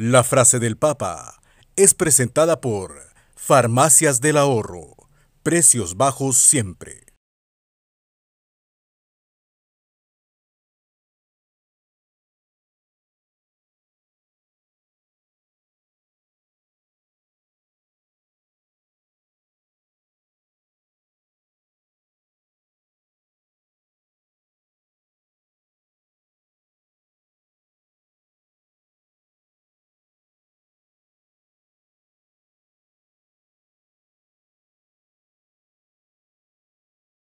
La frase del Papa es presentada por Farmacias del Ahorro. Precios bajos siempre.